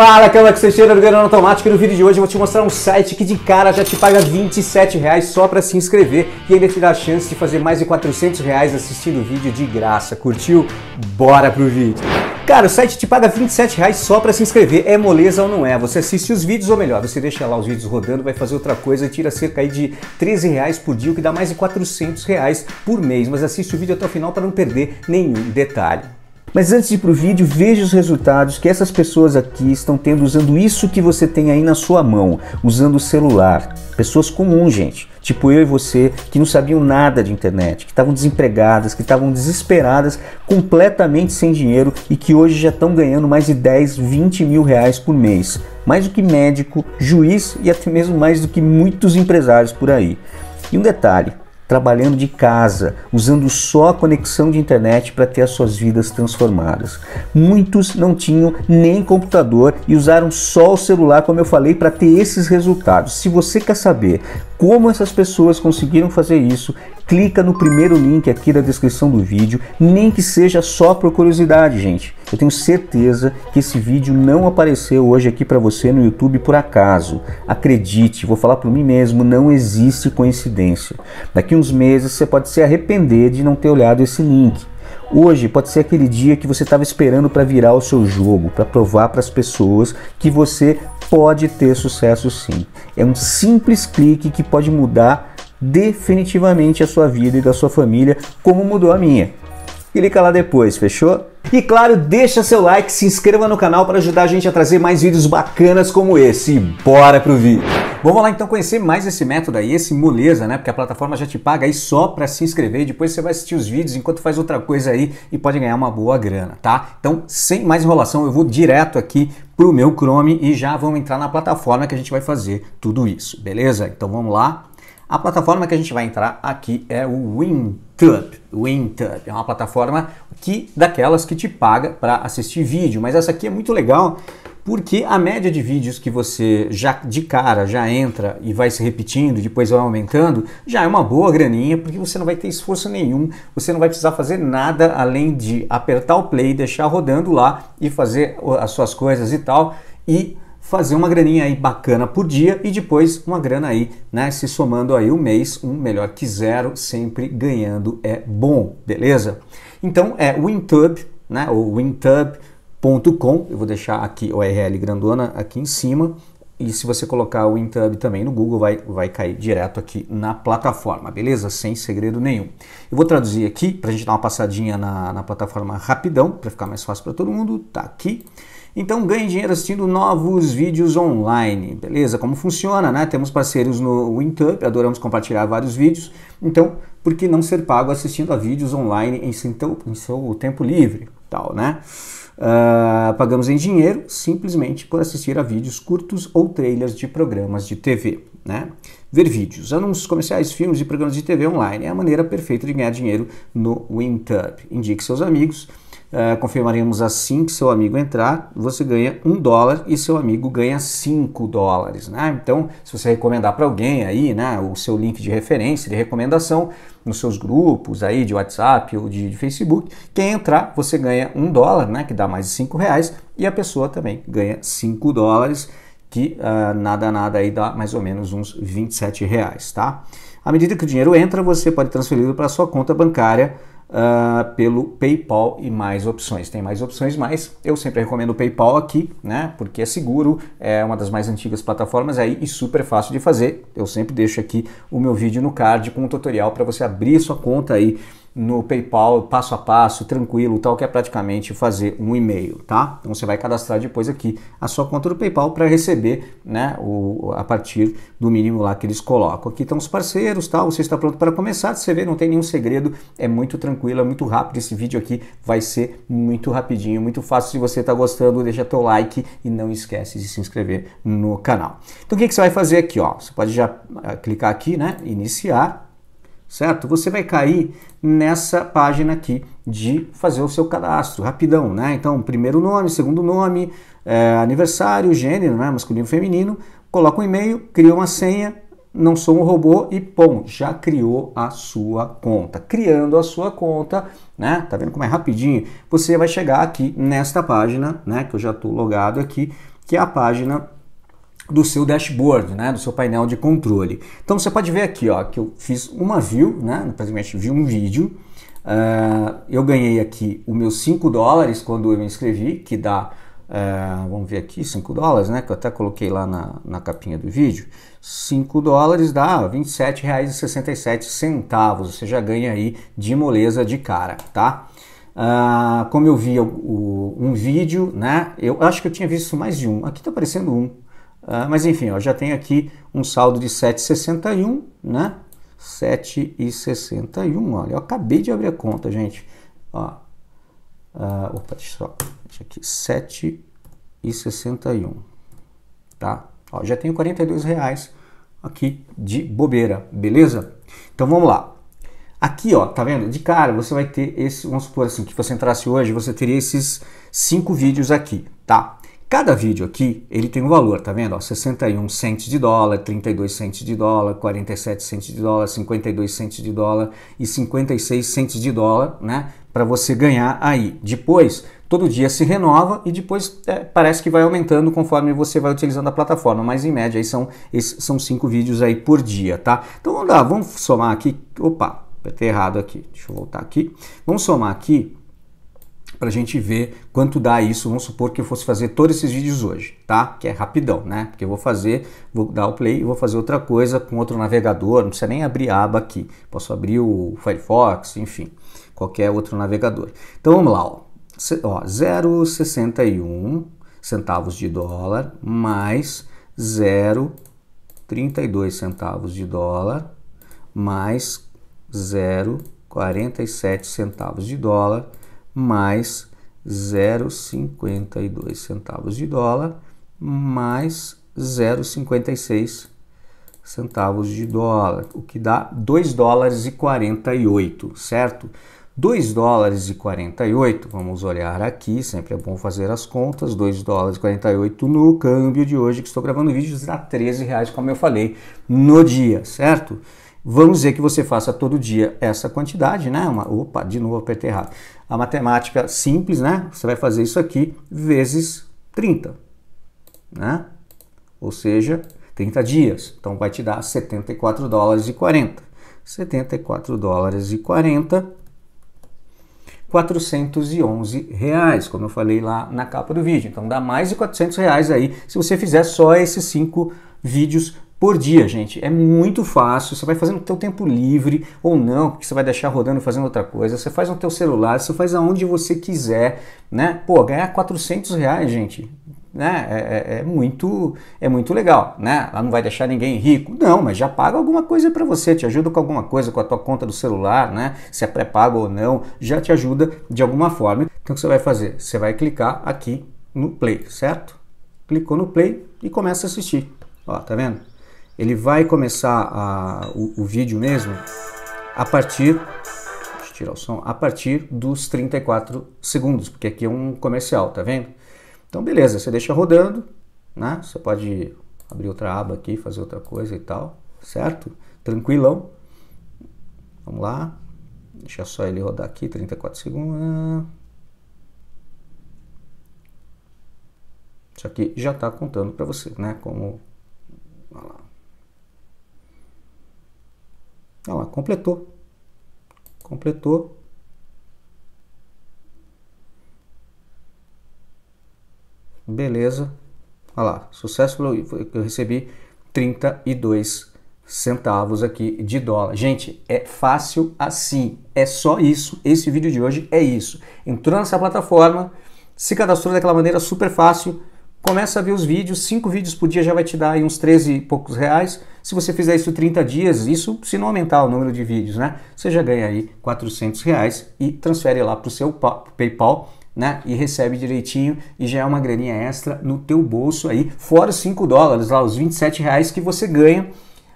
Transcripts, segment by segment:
Fala, que é o do Grana Automático e no vídeo de hoje eu vou te mostrar um site que de cara já te paga 27 reais só para se inscrever e ainda te dá a chance de fazer mais de 400 reais assistindo o vídeo de graça. Curtiu? Bora pro vídeo! Cara, o site te paga 27 reais só para se inscrever. É moleza ou não é? Você assiste os vídeos, ou melhor, você deixa lá os vídeos rodando, vai fazer outra coisa e tira cerca aí de 13 reais por dia, o que dá mais de 400 reais por mês. Mas assiste o vídeo até o final para não perder nenhum detalhe. Mas antes de ir para o vídeo, veja os resultados que essas pessoas aqui estão tendo usando isso que você tem aí na sua mão, usando o celular. Pessoas comuns, gente, tipo eu e você, que não sabiam nada de internet, que estavam desempregadas, que estavam desesperadas, completamente sem dinheiro e que hoje já estão ganhando mais de 10, 20 mil reais por mês. Mais do que médico, juiz e até mesmo mais do que muitos empresários por aí. E um detalhe, trabalhando de casa, usando só a conexão de internet para ter as suas vidas transformadas. Muitos não tinham nem computador e usaram só o celular, como eu falei, para ter esses resultados. Se você quer saber como essas pessoas conseguiram fazer isso, clica no primeiro link aqui da descrição do vídeo, nem que seja só por curiosidade, gente. Eu tenho certeza que esse vídeo não apareceu hoje aqui para você no YouTube por acaso. Acredite, vou falar por mim mesmo, não existe coincidência. Daqui uns meses você pode se arrepender de não ter olhado esse link. Hoje pode ser aquele dia que você estava esperando para virar o seu jogo, para provar para as pessoas que você pode ter sucesso sim. É um simples clique que pode mudar definitivamente a sua vida e da sua família, como mudou a minha. Clica lá depois, fechou? E claro, deixa seu like, se inscreva no canal para ajudar a gente a trazer mais vídeos bacanas como esse. E bora pro vídeo! vamos lá então conhecer mais esse método aí, esse moleza, né? Porque a plataforma já te paga aí só para se inscrever e depois você vai assistir os vídeos enquanto faz outra coisa aí e pode ganhar uma boa grana, tá? Então, sem mais enrolação, eu vou direto aqui pro meu Chrome e já vamos entrar na plataforma que a gente vai fazer tudo isso, beleza? Então vamos lá, a plataforma que a gente vai entrar aqui é o WinTub. WinTub é uma plataforma que daquelas que te paga para assistir vídeo, mas essa aqui é muito legal porque a média de vídeos que você já de cara já entra e vai se repetindo, depois vai aumentando, já é uma boa graninha, porque você não vai ter esforço nenhum, você não vai precisar fazer nada além de apertar o play, deixar rodando lá e fazer as suas coisas e tal. E fazer uma graninha aí bacana por dia e depois uma grana aí, né? Se somando aí o um mês, um melhor que zero, sempre ganhando é bom, beleza? Então é WinTub, né? O WinTub.com, eu vou deixar aqui o URL grandona aqui em cima. E se você colocar o WinTub também no Google, vai, vai cair direto aqui na plataforma, beleza? Sem segredo nenhum. Eu vou traduzir aqui para a gente dar uma passadinha na, na plataforma rapidão, para ficar mais fácil para todo mundo. Tá aqui. Então ganhe dinheiro assistindo novos vídeos online, beleza? Como funciona, né? Temos parceiros no WinTup, adoramos compartilhar vários vídeos. Então, por que não ser pago assistindo a vídeos online em seu, em seu tempo livre, tal, né? Uh, pagamos em dinheiro simplesmente por assistir a vídeos curtos ou trailers de programas de TV. Né? Ver vídeos, anúncios comerciais, filmes e programas de TV online é a maneira perfeita de ganhar dinheiro no WinTub. Indique seus amigos ah, confirmaremos assim que seu amigo entrar, você ganha um dólar e seu amigo ganha cinco dólares. Né? Então, se você recomendar para alguém aí, né, o seu link de referência, de recomendação, nos seus grupos aí de WhatsApp ou de, de Facebook, quem entrar, você ganha um dólar, né, que dá mais de cinco reais, e a pessoa também ganha cinco dólares, que uh, nada nada aí dá mais ou menos uns 27 reais, tá? À medida que o dinheiro entra, você pode transferir para sua conta bancária uh, pelo PayPal e mais opções. Tem mais opções, mas eu sempre recomendo o PayPal aqui, né? Porque é seguro, é uma das mais antigas plataformas é aí e super fácil de fazer. Eu sempre deixo aqui o meu vídeo no card com um tutorial para você abrir sua conta aí no PayPal passo a passo, tranquilo, tal, que é praticamente fazer um e-mail, tá? Então você vai cadastrar depois aqui a sua conta do PayPal para receber, né, o, a partir do mínimo lá que eles colocam. Aqui estão os parceiros, tal, tá? você está pronto para começar, você vê, não tem nenhum segredo, é muito tranquilo, é muito rápido, esse vídeo aqui vai ser muito rapidinho, muito fácil. Se você está gostando, deixa teu like e não esquece de se inscrever no canal. Então o que, que você vai fazer aqui, ó? Você pode já ah, clicar aqui, né, iniciar, certo? Você vai cair nessa página aqui de fazer o seu cadastro, rapidão, né? Então, primeiro nome, segundo nome, é, aniversário, gênero, né? masculino, feminino, coloca um e-mail, cria uma senha, não sou um robô e pum, já criou a sua conta. Criando a sua conta, né? Tá vendo como é rapidinho? Você vai chegar aqui nesta página, né? Que eu já tô logado aqui, que é a página do seu dashboard, né, do seu painel de controle. Então você pode ver aqui, ó, que eu fiz uma view, né, praticamente vi um vídeo. Uh, eu ganhei aqui os meus 5 dólares quando eu me inscrevi, que dá, uh, vamos ver aqui, 5 dólares, né, que eu até coloquei lá na, na capinha do vídeo. 5 dólares dá R$ 27,67, você já ganha aí de moleza de cara, tá? Uh, como eu vi o, o, um vídeo, né? Eu acho que eu tinha visto mais de um. Aqui tá aparecendo um, Uh, mas enfim, ó, já tem aqui um saldo de 7,61, né? 7,61, olha, eu acabei de abrir a conta, gente. Ó, uh, opa, deixa só, deixa aqui, 7,61, tá? Ó, já tenho 42 reais aqui de bobeira, beleza? Então vamos lá. Aqui, ó, tá vendo? De cara, você vai ter esse, vamos supor assim, que você entrasse hoje, você teria esses cinco vídeos aqui, tá? Cada vídeo aqui, ele tem um valor, tá vendo? Ó, 61 cents de dólar, 32 cents de dólar, 47 cents de dólar, 52 cents de dólar e 56 cents de dólar, né? Para você ganhar aí. Depois, todo dia se renova e depois é, parece que vai aumentando conforme você vai utilizando a plataforma, mas em média aí são, esses, são cinco vídeos aí por dia, tá? Então vamos lá, vamos somar aqui. Opa, ter errado aqui. Deixa eu voltar aqui. Vamos somar aqui para a gente ver quanto dá isso. Vamos supor que eu fosse fazer todos esses vídeos hoje, tá? Que é rapidão, né? Porque eu vou fazer, vou dar o play e vou fazer outra coisa com outro navegador. Não precisa nem abrir a aba aqui. Posso abrir o Firefox, enfim, qualquer outro navegador. Então vamos lá, ó. ó 0,61 centavos de dólar mais 0,32 centavos de dólar mais 0,47 centavos de dólar mais 0,52 centavos de dólar mais 0,56 centavos de dólar, o que dá 2 dólares e 48, certo? 2 dólares e 48, vamos olhar aqui, sempre é bom fazer as contas, 2 dólares e 48 no câmbio de hoje, que estou gravando vídeos a 13 reais, como eu falei, no dia, certo? Vamos dizer que você faça todo dia essa quantidade, né? Uma, opa, de novo apertei errado a matemática simples, né? Você vai fazer isso aqui vezes 30, né? Ou seja, 30 dias. Então vai te dar 74 dólares e 40. 74 dólares e 40, 411 reais, como eu falei lá na capa do vídeo. Então dá mais de 400 reais aí se você fizer só esses cinco vídeos por dia, gente. É muito fácil. Você vai fazendo no teu tempo livre ou não, porque você vai deixar rodando fazendo outra coisa. Você faz no teu celular, você faz aonde você quiser, né? Pô, ganhar 400 reais, gente, né? É, é, é muito, é muito legal, né? Ela não vai deixar ninguém rico, não, mas já paga alguma coisa para você, te ajuda com alguma coisa com a tua conta do celular, né? Se é pré-pago ou não, já te ajuda de alguma forma. Então, o que você vai fazer? Você vai clicar aqui no play, certo? Clicou no play e começa a assistir. Ó, tá vendo? ele vai começar a, o, o, vídeo mesmo a partir deixa eu tirar o som, a partir dos 34 segundos, porque aqui é um comercial, tá vendo? Então beleza, você deixa rodando, né? Você pode abrir outra aba aqui, fazer outra coisa e tal, certo? Tranquilão. Vamos lá. Deixa só ele rodar aqui, 34 segundos. Isso aqui já está contando para você, né? Como. Olha lá. Olha lá, completou. Completou. Beleza. Olha lá, sucesso eu recebi 32 centavos aqui de dólar. Gente, é fácil assim. É só isso. Esse vídeo de hoje é isso. Entrou nessa plataforma, se cadastrou daquela maneira super fácil começa a ver os vídeos, cinco vídeos por dia já vai te dar aí uns 13 e poucos reais. Se você fizer isso 30 dias, isso se não aumentar o número de vídeos, né? Você já ganha aí 400 reais e transfere lá para o seu PayPal, né? E recebe direitinho e já é uma graninha extra no teu bolso aí, fora os 5 dólares, lá os 27 reais que você ganha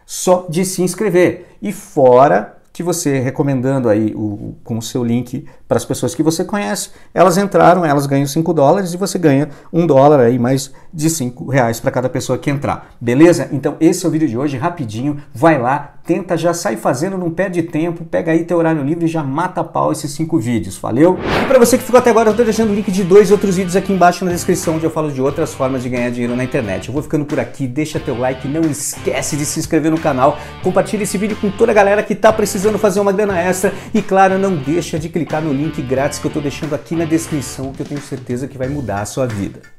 só de se inscrever. E fora que você recomendando aí o, com o seu link para as pessoas que você conhece. Elas entraram, elas ganham 5 dólares e você ganha 1 dólar aí mais de 5 reais para cada pessoa que entrar. Beleza? Então esse é o vídeo de hoje, rapidinho. Vai lá, tenta, já sai fazendo, não perde tempo, pega aí teu horário livre e já mata pau esses 5 vídeos, valeu? E para você que ficou até agora, eu estou deixando o link de dois outros vídeos aqui embaixo na descrição onde eu falo de outras formas de ganhar dinheiro na internet. Eu vou ficando por aqui, deixa teu like, não esquece de se inscrever no canal, compartilha esse vídeo com toda a galera que está precisando fazer uma grana extra e claro, não deixa de clicar no link link grátis que eu estou deixando aqui na descrição que eu tenho certeza que vai mudar a sua vida.